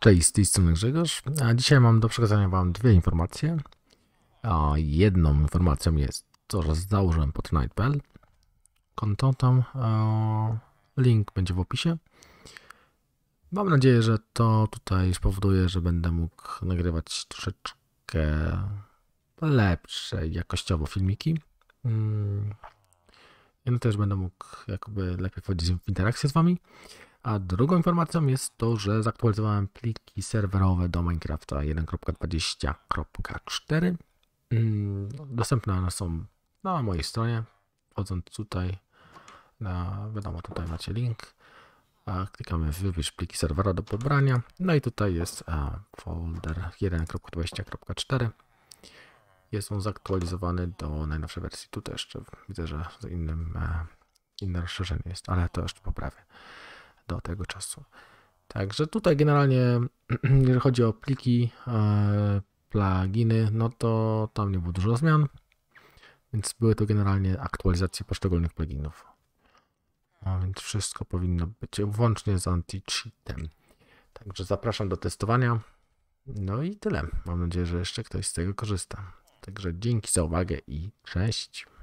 Cześć, z tej strony Grzegorz, a dzisiaj mam do przekazania Wam dwie informacje. A jedną informacją jest to, że założyłem pod Nightbell konto tam, link będzie w opisie. Mam nadzieję, że to tutaj spowoduje, że będę mógł nagrywać troszeczkę lepsze jakościowo filmiki. Mm. Ja też będę mógł jakby lepiej wchodzić w interakcję z Wami. A drugą informacją jest to, że zaktualizowałem pliki serwerowe do Minecrafta 1.20.4. Mm, dostępne one są na mojej stronie. Wchodząc tutaj, na, wiadomo, tutaj macie link. Klikamy wybierz pliki serwera do pobrania. No i tutaj jest folder 1.20.4. Jest on zaktualizowany do najnowszej wersji. Tutaj jeszcze widzę, że z innym, e, inne rozszerzenie jest, ale to jeszcze poprawię do tego czasu. Także tutaj generalnie, jeżeli chodzi o pliki, e, pluginy, no to tam nie było dużo zmian, więc były to generalnie aktualizacje poszczególnych pluginów. A no więc wszystko powinno być włącznie z anti-cheatem. Także zapraszam do testowania. No i tyle. Mam nadzieję, że jeszcze ktoś z tego korzysta. Także dzięki za uwagę i cześć.